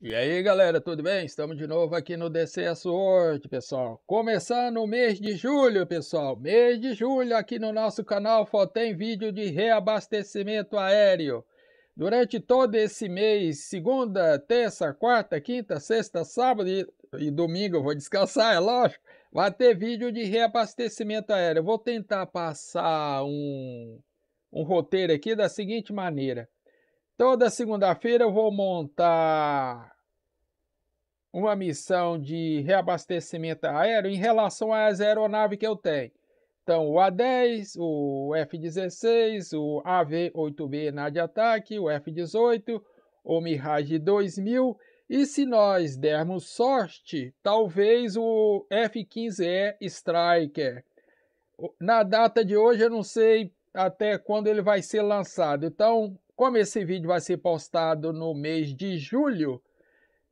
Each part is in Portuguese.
E aí galera, tudo bem? Estamos de novo aqui no DCS World, pessoal. Começando o mês de julho, pessoal. Mês de julho aqui no nosso canal tem vídeo de reabastecimento aéreo. Durante todo esse mês, segunda, terça, quarta, quinta, sexta, sábado e, e domingo eu vou descansar, é lógico. Vai ter vídeo de reabastecimento aéreo. Eu vou tentar passar um, um roteiro aqui da seguinte maneira. Toda segunda-feira eu vou montar uma missão de reabastecimento aéreo em relação às aeronaves que eu tenho. Então, o A-10, o F-16, o AV-8B na de ataque, o F-18, o Mirage 2000 e, se nós dermos sorte, talvez o F-15E Striker. Na data de hoje, eu não sei até quando ele vai ser lançado. Então, como esse vídeo vai ser postado no mês de julho,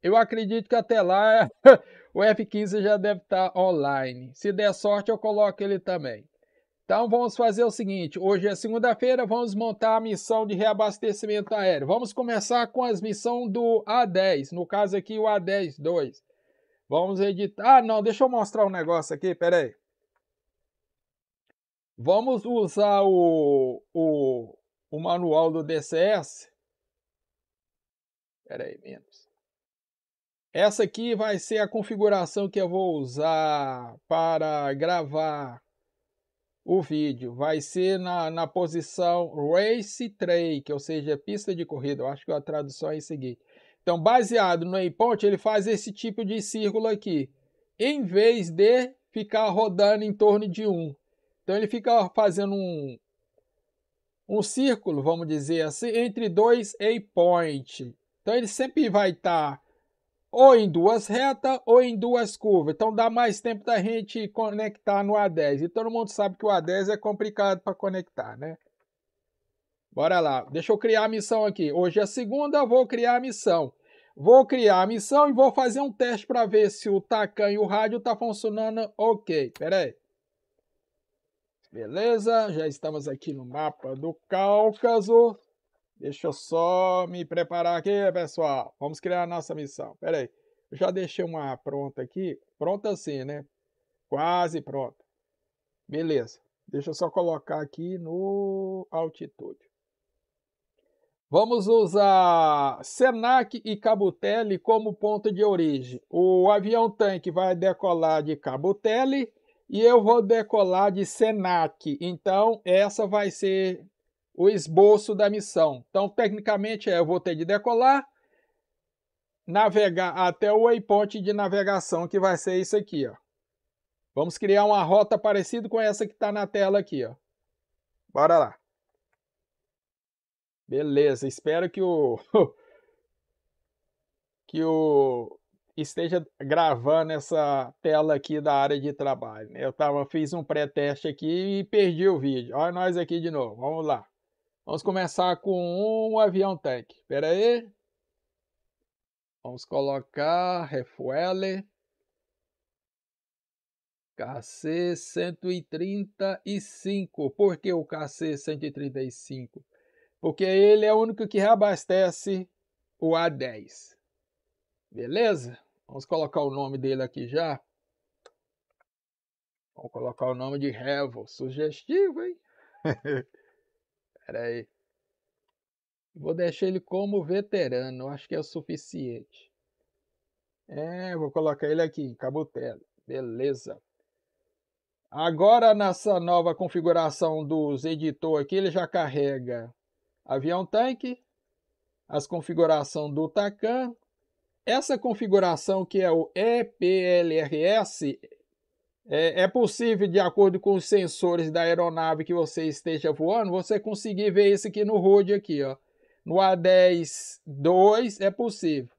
eu acredito que até lá o F15 já deve estar tá online. Se der sorte, eu coloco ele também. Então vamos fazer o seguinte, hoje é segunda-feira, vamos montar a missão de reabastecimento aéreo. Vamos começar com as missões do A10, no caso aqui o A10-2. Vamos editar... Ah, não, deixa eu mostrar um negócio aqui, peraí. Vamos usar o, o, o manual do DCS. Espera aí, menos. Essa aqui vai ser a configuração que eu vou usar para gravar o vídeo. Vai ser na, na posição Race Track, ou seja, pista de corrida. Eu acho que a tradução é a seguinte. Então, baseado no endpoint, ele faz esse tipo de círculo aqui. Em vez de ficar rodando em torno de um. Então, ele fica fazendo um, um círculo, vamos dizer assim, entre dois waypoints. Então ele sempre vai estar tá ou em duas retas ou em duas curvas. Então dá mais tempo da gente conectar no A10. E todo mundo sabe que o A10 é complicado para conectar, né? Bora lá. Deixa eu criar a missão aqui. Hoje é segunda, vou criar a missão. Vou criar a missão e vou fazer um teste para ver se o tacan e o rádio tá funcionando ok. Pera aí. Beleza, já estamos aqui no mapa do Cáucaso. Deixa eu só me preparar aqui, pessoal. Vamos criar a nossa missão. Pera aí. Eu já deixei uma pronta aqui. Pronta assim, né? Quase pronta. Beleza. Deixa eu só colocar aqui no altitude. Vamos usar Senac e Cabutelli como ponto de origem. O avião-tanque vai decolar de Cabutelli e eu vou decolar de Senac. Então, essa vai ser o esboço da missão. Então, tecnicamente, é, eu vou ter de decolar, navegar até o waypoint de navegação, que vai ser isso aqui. Ó. Vamos criar uma rota parecida com essa que está na tela aqui. Ó. Bora lá. Beleza, espero que o... que o esteja gravando essa tela aqui da área de trabalho. Né? Eu tava, fiz um pré-teste aqui e perdi o vídeo. Olha nós aqui de novo, vamos lá. Vamos começar com um avião tank. Espera aí. Vamos colocar refuele. KC-135. Por que o KC-135? Porque ele é o único que reabastece o A10. Beleza? Vamos colocar o nome dele aqui já. Vamos colocar o nome de Revo. Sugestivo, hein? Pera aí. Vou deixar ele como veterano. Acho que é o suficiente. É, vou colocar ele aqui Cabutela. Beleza. Agora, nessa nova configuração dos editor aqui, ele já carrega avião tanque, as configurações do Tacan, essa configuração que é o EPLRS é, é, possível, de acordo com os sensores da aeronave que você esteja voando, você conseguir ver isso aqui no HUD aqui, ó. No A10-2 é possível.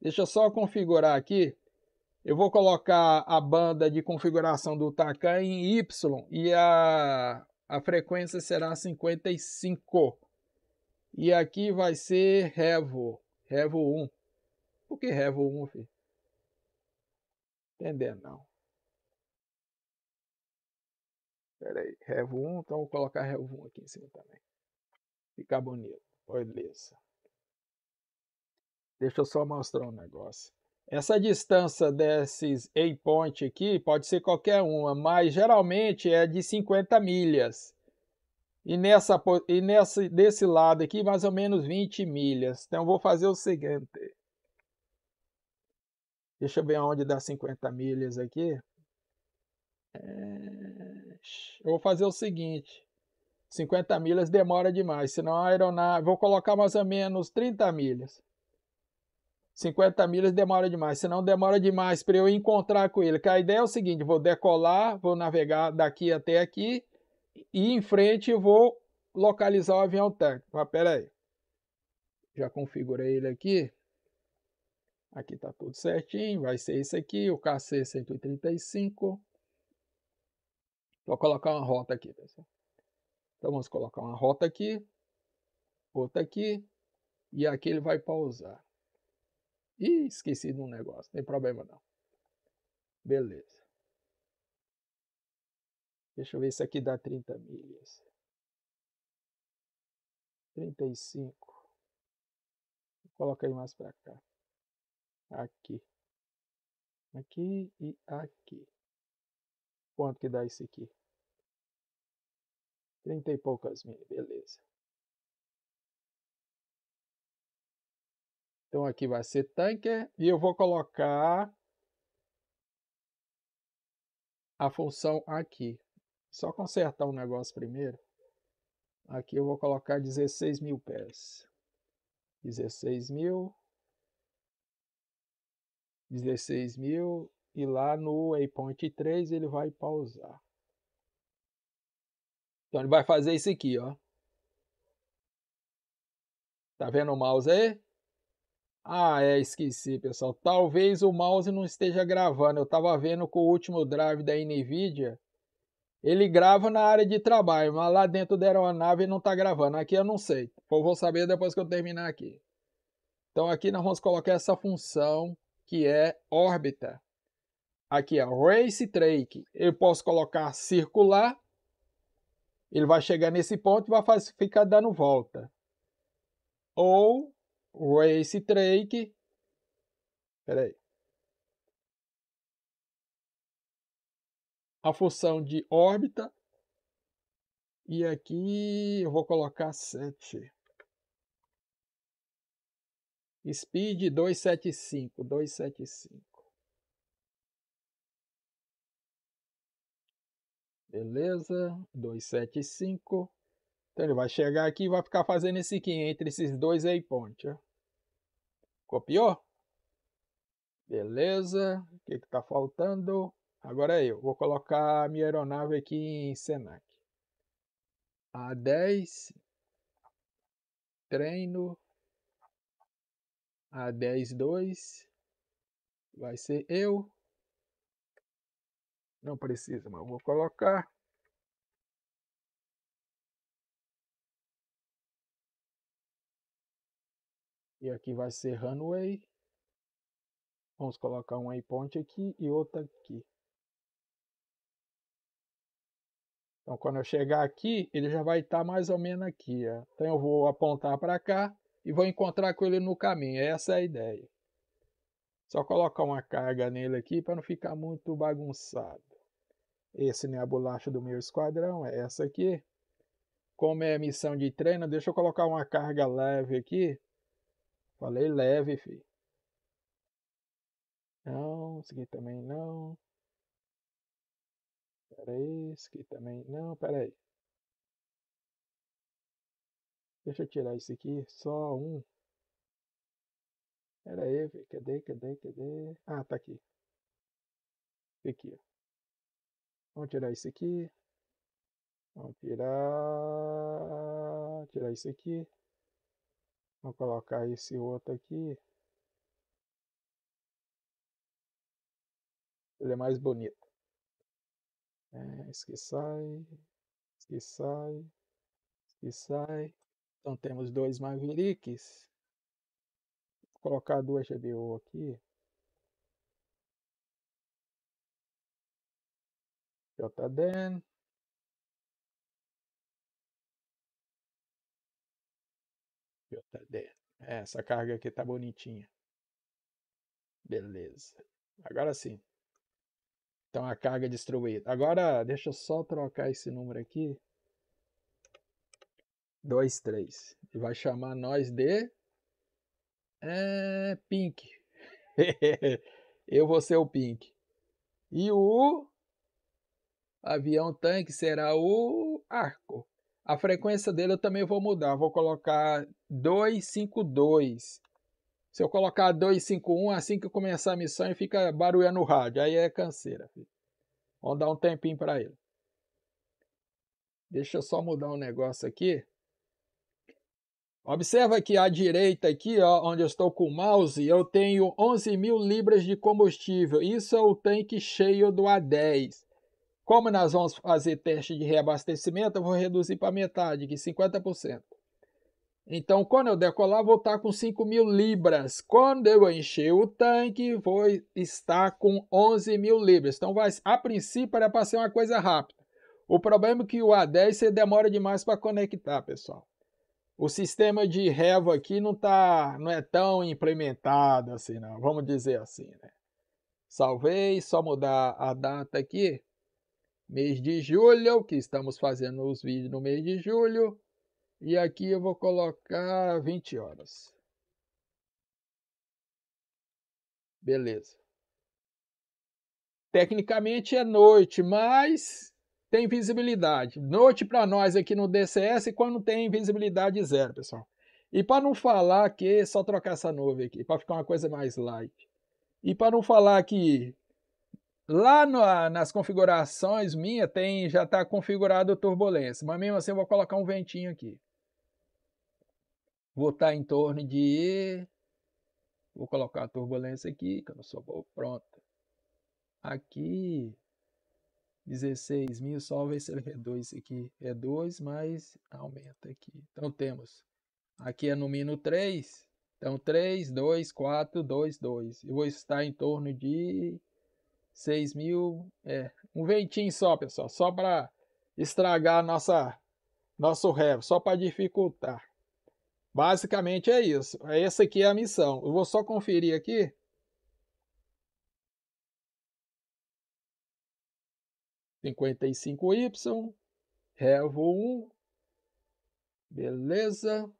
Deixa eu só configurar aqui. Eu vou colocar a banda de configuração do TACAN em Y e a, a frequência será 55. E aqui vai ser REVO, REVO 1. Por que Revo 1, filho? Entendendo, não. Pera aí, Revo 1, então vou colocar Revo 1 aqui em cima também. Ficar bonito, beleza. Deixa eu só mostrar um negócio. Essa distância desses point aqui pode ser qualquer uma, mas geralmente é de 50 milhas. E, nessa, e nessa, desse lado aqui, mais ou menos 20 milhas. Então, vou fazer o seguinte. Deixa eu ver aonde dá 50 milhas aqui. É, eu vou fazer o seguinte. 50 milhas demora demais, senão a aeronave... Vou colocar mais ou menos 30 milhas. 50 milhas demora demais, senão demora demais para eu encontrar com ele. Que a ideia é o seguinte, vou decolar, vou navegar daqui até aqui e em frente eu vou localizar o avião técnico. Mas pera aí. Já configurei ele aqui. Aqui está tudo certinho, vai ser isso aqui, o KC135. Vou colocar uma rota aqui, pessoal. Então vamos colocar uma rota aqui, outra aqui, e aqui ele vai pausar. Ih, esqueci de um negócio, não tem problema não. Beleza. Deixa eu ver se aqui dá 30 milhas. 35. Coloca colocar ele mais para cá aqui. Aqui e aqui. Quanto que dá isso aqui? Trinta e poucas mil, beleza. Então aqui vai ser tanker e eu vou colocar a função aqui. Só consertar um negócio primeiro. Aqui eu vou colocar 16 mil pés. 16 mil 16 mil e lá no waypoint 3 ele vai pausar. Então ele vai fazer isso aqui, ó. Tá vendo o mouse aí? Ah, é, esqueci, pessoal. Talvez o mouse não esteja gravando. Eu tava vendo com o último drive da NVIDIA. Ele grava na área de trabalho, mas lá dentro da aeronave não está gravando. Aqui eu não sei. Eu vou saber depois que eu terminar aqui. Então aqui nós vamos colocar essa função que é órbita. Aqui é race track. Eu posso colocar circular. Ele vai chegar nesse ponto e vai ficar dando volta. Ou race Espera Peraí. A função de órbita. E aqui eu vou colocar 7. Speed 275, 275. Beleza, 275. Então ele vai chegar aqui e vai ficar fazendo esse aqui entre esses dois aí ponte. Copiou? Beleza, o que está faltando? Agora é eu vou colocar a minha aeronave aqui em Senac. A10, treino, a 102 Vai ser eu. Não precisa, mas vou colocar. E aqui vai ser runway. Vamos colocar um waypoint aqui e outro aqui. Então, quando eu chegar aqui, ele já vai estar tá mais ou menos aqui. Ó. Então, eu vou apontar para cá e vou encontrar com ele no caminho. Essa é a ideia. Só colocar uma carga nele aqui para não ficar muito bagunçado. Esse não é a bolacha do meu esquadrão, é essa aqui. Como é missão de treino, deixa eu colocar uma carga leve aqui. Falei leve, filho. Não, esse aqui também não. Pera aí, esse aqui também não, pera aí. Deixa eu tirar isso aqui, só um. Pera aí, cadê, cadê, cadê? Ah, tá aqui. Aqui, ó. Vamos tirar isso aqui. Vamos tirar... Tirar isso aqui. Vamos colocar esse outro aqui. Ele é mais bonito. É, esse que sai. Esse que sai. Esse que sai. Então temos dois Mavericks. Vou colocar duas GBO aqui. JDN. JDN. É, essa carga aqui tá bonitinha. Beleza. Agora sim. Então a carga destruída. Agora deixa eu só trocar esse número aqui. 2, 3. E vai chamar nós de. É, Pink. Eu vou ser o Pink. E o avião tanque será o arco. A frequência dele eu também vou mudar. Vou colocar 252. Se eu colocar 251, assim que começar a missão, fica barulhando o rádio. Aí é canseira. Filho. Vamos dar um tempinho para ele. Deixa eu só mudar um negócio aqui. Observa que à direita aqui, ó, onde eu estou com o mouse, eu tenho 11 mil libras de combustível. Isso é o tanque cheio do A10. Como nós vamos fazer teste de reabastecimento, eu vou reduzir para metade, que 50%. Então, quando eu decolar, vou estar com 5 mil libras. Quando eu encher o tanque, vou estar com 11 mil libras. Então, vai, a princípio era para ser uma coisa rápida. O problema é que o A10 você demora demais para conectar, pessoal o sistema de revo aqui não tá, não é tão implementado assim, não. Vamos dizer assim, né? Salvei, só mudar a data aqui. Mês de julho, que estamos fazendo os vídeos no mês de julho. E aqui eu vou colocar 20 horas. Beleza. Tecnicamente é noite, mas tem visibilidade. Note para nós aqui no DCS quando tem visibilidade zero, pessoal. E para não falar que só trocar essa nuvem aqui, para ficar uma coisa mais light. E para não falar que lá nas configurações minha tem já está configurado turbulência, mas mesmo assim eu vou colocar um ventinho aqui. Vou estar tá em torno de Vou colocar a turbulência aqui, que eu não sou bom. Pronto. Aqui 16 mil, só ver vai ser reduz aqui, É reduz, mas aumenta aqui. Então temos, aqui é no mínimo 3, então 3, 2, 4, 2, 2. Eu vou estar em torno de 6 mil, é, um ventinho só, pessoal, só para estragar nossa, nosso rev, só para dificultar. Basicamente é isso, essa aqui é a missão. Eu vou só conferir aqui 55Y, revo 1, beleza.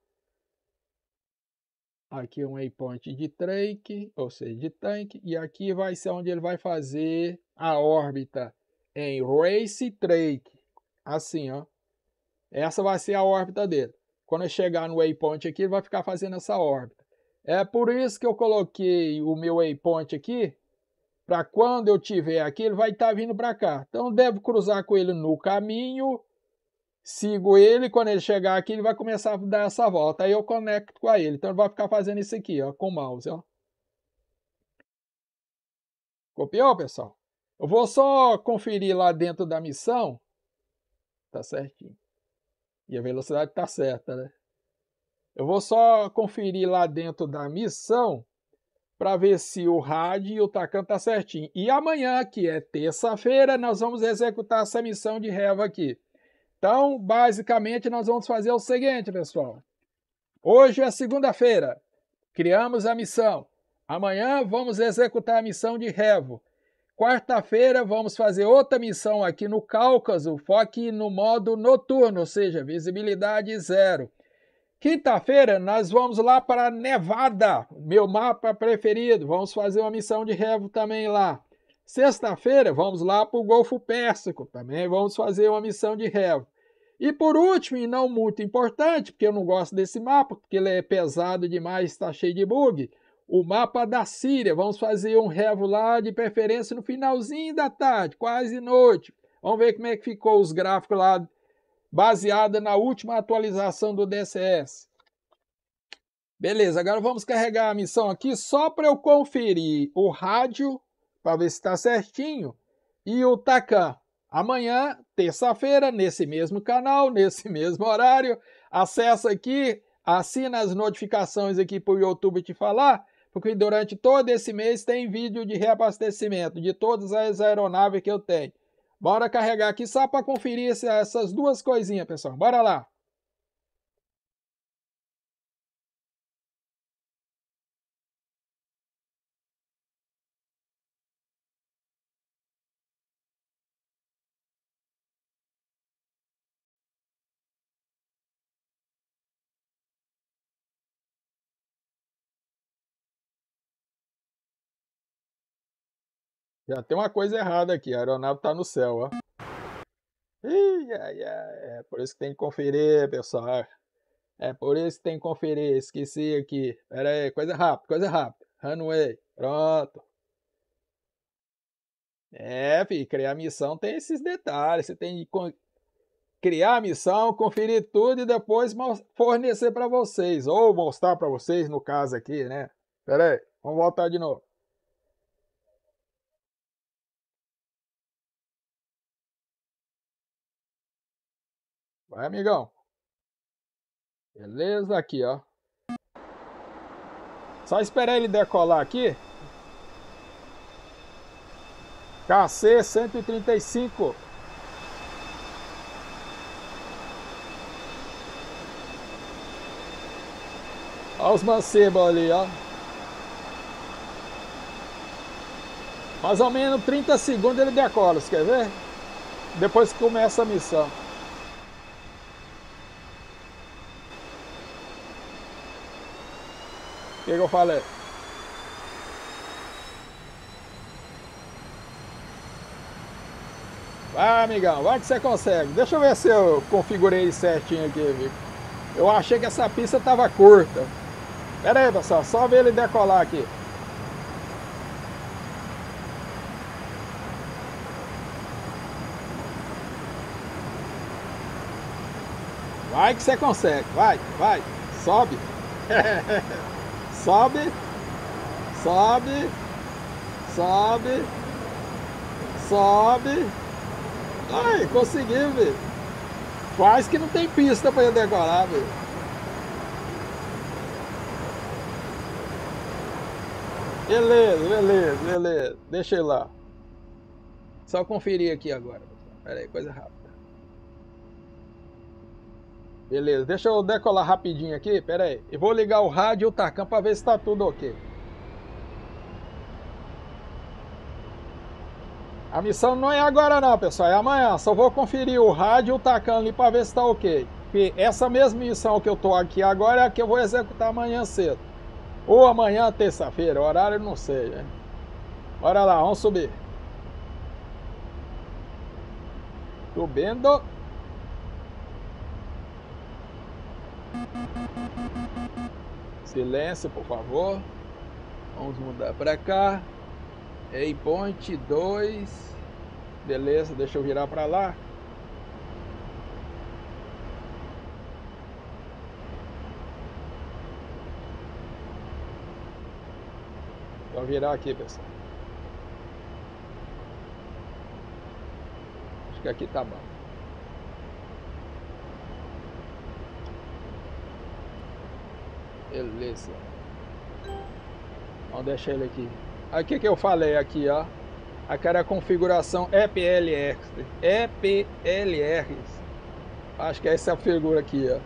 Aqui um waypoint de trake, ou seja, de tanque, e aqui vai ser onde ele vai fazer a órbita em race trake, assim, ó. Essa vai ser a órbita dele. Quando ele chegar no waypoint aqui, ele vai ficar fazendo essa órbita. É por isso que eu coloquei o meu waypoint aqui para quando eu tiver aqui, ele vai estar tá vindo para cá. Então, devo cruzar com ele no caminho, sigo ele, quando ele chegar aqui, ele vai começar a dar essa volta, aí eu conecto com ele. Então, ele vai ficar fazendo isso aqui, ó, com o mouse, ó. Copiou, pessoal? Eu vou só conferir lá dentro da missão. Tá certinho. E a velocidade tá certa, né? Eu vou só conferir lá dentro da missão para ver se o rádio e o Tacan tá certinho. E amanhã, que é terça-feira, nós vamos executar essa missão de reva aqui. Então, basicamente, nós vamos fazer o seguinte, pessoal. Hoje é segunda-feira, criamos a missão. Amanhã vamos executar a missão de revo. Quarta-feira vamos fazer outra missão aqui no Cáucaso, foque no modo noturno, ou seja, visibilidade zero. Quinta-feira nós vamos lá para Nevada, meu mapa preferido. Vamos fazer uma missão de revo também lá. Sexta-feira vamos lá para o Golfo Pérsico, também vamos fazer uma missão de revo. E por último, e não muito importante, porque eu não gosto desse mapa, porque ele é pesado demais, está cheio de bug, o mapa da Síria. Vamos fazer um revo lá, de preferência no finalzinho da tarde, quase noite. Vamos ver como é que ficou os gráficos lá baseada na última atualização do DCS. Beleza, agora vamos carregar a missão aqui só para eu conferir o rádio, para ver se está certinho, e o TACAM Amanhã, terça-feira, nesse mesmo canal, nesse mesmo horário, acessa aqui, assina as notificações aqui para o YouTube te falar, porque durante todo esse mês tem vídeo de reabastecimento de todas as aeronaves que eu tenho. Bora carregar aqui só para conferir essas duas coisinhas, pessoal. Bora lá! Já tem uma coisa errada aqui, a aeronave tá no céu, ó. Ih, é por isso que tem que conferir, pessoal. É por isso que tem que conferir, esqueci aqui. Pera aí, coisa rápida, coisa rápida. Runway, pronto. É, filho, criar missão tem esses detalhes. Você tem que criar a missão, conferir tudo e depois fornecer para vocês. Ou mostrar para vocês, no caso aqui, né? Pera aí, vamos voltar de novo. Vai, amigão. Beleza, aqui, ó. Só esperar ele decolar aqui. KC 135. Olha os mancebos ali, ó. Mais ou menos 30 segundos ele decola, você quer ver? Depois que começa a missão. que, eu falei? Vai, amigão, vai que você consegue. Deixa eu ver se eu configurei certinho aqui, viu? Eu achei que essa pista tava curta. Pera aí, pessoal, só ver ele decolar aqui. Vai que você consegue, vai, vai, sobe. Sobe. Sobe. Sobe. Sobe. Ai, conseguiu, velho. Quase que não tem pista pra eu decorar, velho. Beleza, beleza, beleza. Deixa ele lá. Só conferir aqui agora. Pera aí, coisa rápida. Beleza, deixa eu decolar rapidinho aqui, pera aí. E vou ligar o rádio e o Tarkan para ver se está tudo ok. A missão não é agora não, pessoal, é amanhã. Só vou conferir o rádio e o Tarkan ali para ver se está ok. Porque essa mesma missão que eu estou aqui agora é a que eu vou executar amanhã cedo. Ou amanhã, terça-feira, horário não sei. Né? Bora lá, vamos subir. Subindo. Silêncio, por favor. Vamos mudar para cá. Ei, ponte 2. Beleza, deixa eu virar para lá. Vou virar aqui, pessoal. Acho que aqui tá bom. Beleza. Vamos deixar ele aqui. Aqui que eu falei aqui, ó. Aqui a configuração EPLR. EPLR. Acho que é essa figura aqui, ó.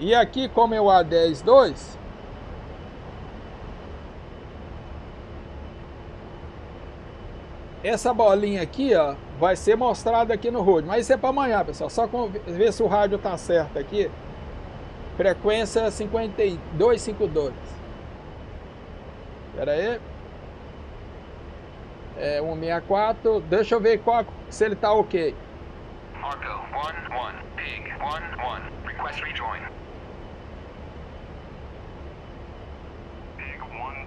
E aqui, como é o A10 2, essa bolinha aqui, ó, vai ser mostrada aqui no road. Mas isso é para amanhã, pessoal. Só ver se o rádio tá certo aqui. Frequência 5252. Espera aí. É 164. Deixa eu ver qual, se ele tá ok. Marco 11, ping 11, request rejoin. 11.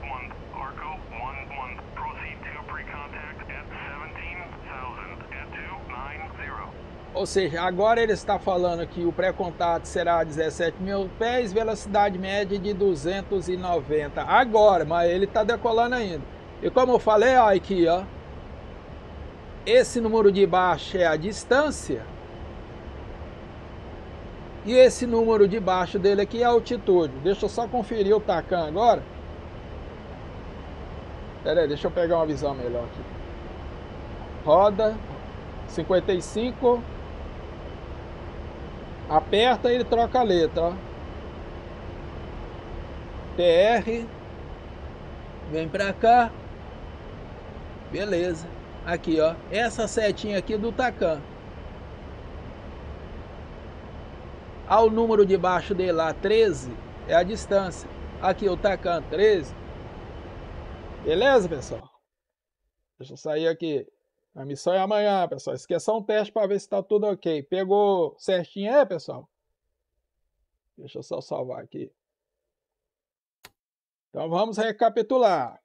Ou seja, agora ele está falando que o pré-contato será 17 mil pés, velocidade média de 290. Agora, mas ele está decolando ainda. E como eu falei, ó, aqui, ó, esse número de baixo é a distância e esse número de baixo dele aqui é a altitude. Deixa eu só conferir o Tacan agora. Pera aí, deixa eu pegar uma visão melhor aqui. Roda 55 Aperta e ele troca a letra, ó. PR. Vem pra cá. Beleza. Aqui, ó. Essa setinha aqui é do Tacan. Ao número de baixo dele lá, 13, é a distância. Aqui, o Tacan, 13. Beleza, pessoal? Deixa eu sair aqui. A missão é amanhã, pessoal. Esqueça um teste para ver se está tudo ok. Pegou certinho é, pessoal? Deixa eu só salvar aqui. Então vamos recapitular.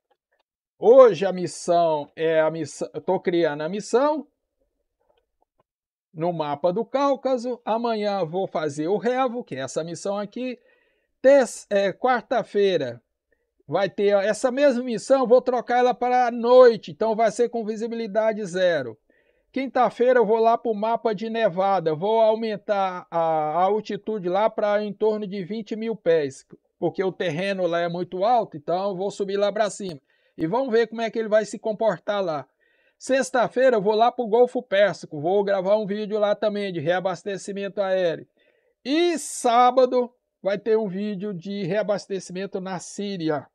Hoje a missão é a missão. Estou criando a missão no mapa do Cáucaso. Amanhã vou fazer o Revo, que é essa missão aqui. É, Quarta-feira vai ter essa mesma missão, vou trocar ela para a noite, então vai ser com visibilidade zero. Quinta-feira eu vou lá para o mapa de Nevada, vou aumentar a altitude lá para em torno de 20 mil pés, porque o terreno lá é muito alto, então vou subir lá para cima. E vamos ver como é que ele vai se comportar lá. Sexta-feira eu vou lá para o Golfo Pérsico, vou gravar um vídeo lá também de reabastecimento aéreo. E sábado vai ter um vídeo de reabastecimento na Síria.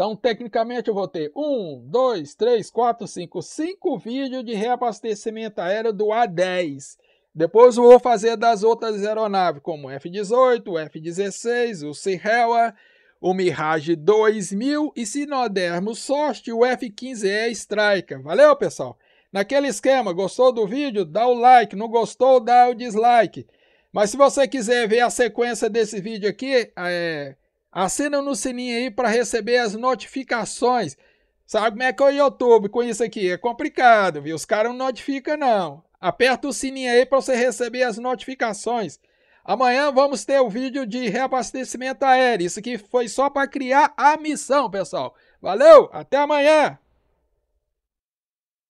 Então, tecnicamente, eu vou ter um, dois, três, quatro, cinco, cinco vídeos de reabastecimento aéreo do A10. Depois eu vou fazer das outras aeronaves, como o F-18, o F-16, o Sirhela, o Mirage 2000 e, se nós dermos sorte, o F-15E é Striker. Valeu, pessoal? Naquele esquema, gostou do vídeo? Dá o like, não gostou? Dá o dislike. Mas se você quiser ver a sequência desse vídeo aqui, é Assina no sininho aí para receber as notificações. Sabe como é que é o YouTube com isso aqui? É complicado, viu? Os caras não notificam, não. Aperta o sininho aí para você receber as notificações. Amanhã vamos ter o vídeo de reabastecimento aéreo. Isso aqui foi só para criar a missão, pessoal. Valeu, até amanhã!